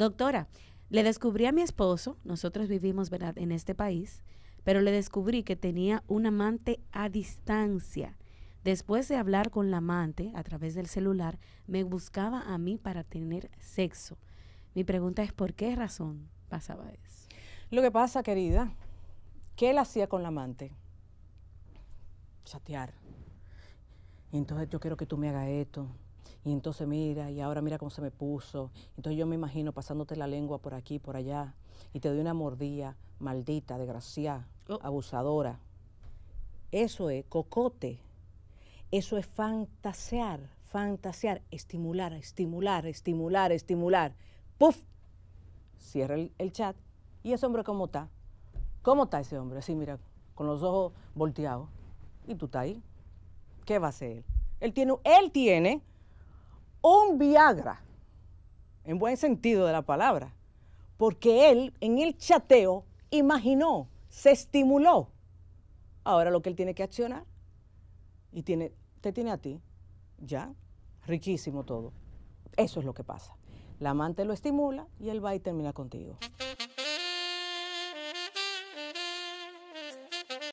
doctora, le descubrí a mi esposo, nosotros vivimos ¿verdad? en este país, pero le descubrí que tenía un amante a distancia. Después de hablar con la amante a través del celular, me buscaba a mí para tener sexo. Mi pregunta es, ¿por qué razón pasaba eso? Lo que pasa, querida, ¿qué él hacía con la amante? Chatear. entonces yo quiero que tú me hagas esto, y entonces mira, y ahora mira cómo se me puso. Entonces yo me imagino pasándote la lengua por aquí, por allá, y te doy una mordida, maldita, desgraciada, oh. abusadora. Eso es cocote. Eso es fantasear, fantasear, estimular, estimular, estimular, estimular. ¡Puf! Cierra el, chat. ¿Y ese hombre cómo está? ¿Cómo está ese hombre? Así, mira, con los ojos volteados. Y tú estás ahí. ¿Qué va a hacer él? Él tiene, él tiene un Viagra, en buen sentido de la palabra, porque él en el chateo imaginó, se estimuló. Ahora lo que él tiene que accionar, y tiene, te tiene a ti, ya, riquísimo todo. Eso es lo que pasa. La amante lo estimula y él va y termina contigo.